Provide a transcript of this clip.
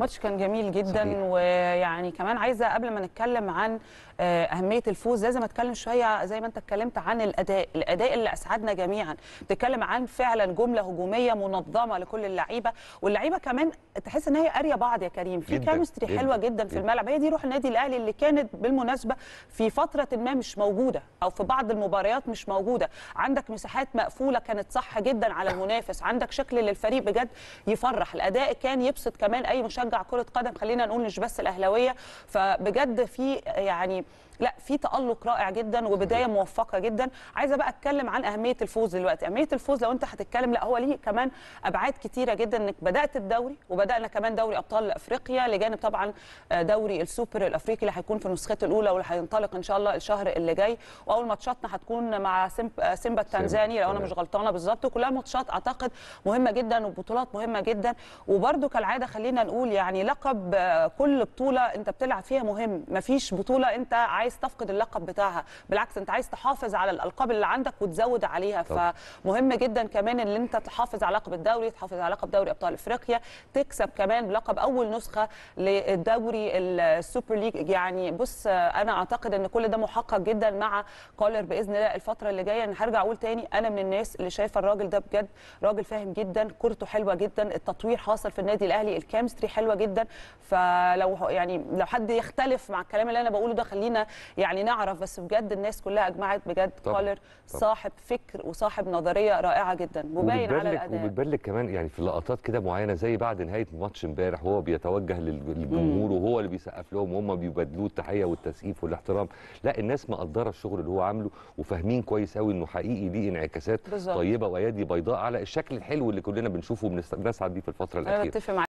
ماتش كان جميل جدا صحيح. ويعني كمان عايزه قبل ما نتكلم عن آه، اهميه الفوز لازم اتكلم شويه زي ما انت اتكلمت عن الاداء الاداء اللي اسعدنا جميعا بتتكلم عن فعلا جمله هجوميه منظمه لكل اللعيبه واللعيبه كمان تحس ان هي قاريه بعض يا كريم في كيمستري حلوه جدا في الملعب هي دي روح النادي الاهلي اللي كانت بالمناسبه في فتره ما مش موجوده او في بعض المباريات مش موجوده عندك مساحات مقفوله كانت صح جدا على المنافس عندك شكل للفريق بجد يفرح الاداء كان يبسط كمان اي مشجع بتشجع كره قدم خلينا نقول مش بس الاهلاويه فبجد في يعني لا في تالق رائع جدا وبدايه موفقه جدا عايزه بقى اتكلم عن اهميه الفوز دلوقتي اهميه الفوز لو انت هتتكلم لا هو ليه كمان ابعاد كتيره جدا انك بدات الدوري وبدانا كمان دوري ابطال افريقيا لجانب طبعا آه، دوري السوبر الافريقي اللي هيكون في نسخته الاولى واللي هينطلق ان شاء الله الشهر اللي جاي واول ماتشاتنا هتكون مع آه، سيمبا التنزاني لو انا مش غلطانه بالظبط وكلها ماتشات اعتقد مهمه جدا وبطولات مهمه جدا وبرده كالعاده خلينا نقول يعني لقب آه، كل بطوله انت بتلعب فيها مهم مفيش بطوله انت عايز عايز تفقد اللقب بتاعها بالعكس انت عايز تحافظ على الالقاب اللي عندك وتزود عليها طب. فمهم جدا كمان ان انت تحافظ على لقب الدوري تحافظ على لقب دوري ابطال افريقيا تكسب كمان لقب اول نسخه للدوري السوبر ليج يعني بص انا اعتقد ان كل ده محقق جدا مع كولر باذن الله الفتره اللي جايه انا هرجع اقول تاني انا من الناس اللي شايفه الراجل ده بجد راجل فاهم جدا كورته حلوه جدا التطوير حاصل في النادي الاهلي الكيمستري حلوه جدا فلو يعني لو حد يختلف مع الكلام اللي انا بقوله ده خلينا يعني نعرف بس بجد الناس كلها اجمعت بجد كولر صاحب فكر وصاحب نظريه رائعه جدا مبين على الاداء وبتبان لك كمان يعني في لقطات كده معينه زي بعد نهايه ماتش امبارح وهو بيتوجه للجمهور وهو اللي بيسقف لهم وهم بيبادلوه التحيه والتسقيف والاحترام لا الناس مقدره الشغل اللي هو عامله وفاهمين كويس قوي انه حقيقي ليه انعكاسات بالزبط. طيبه وايادي بيضاء على الشكل الحلو اللي كلنا بنشوفه وبنسعد بيه في الفتره الاخيره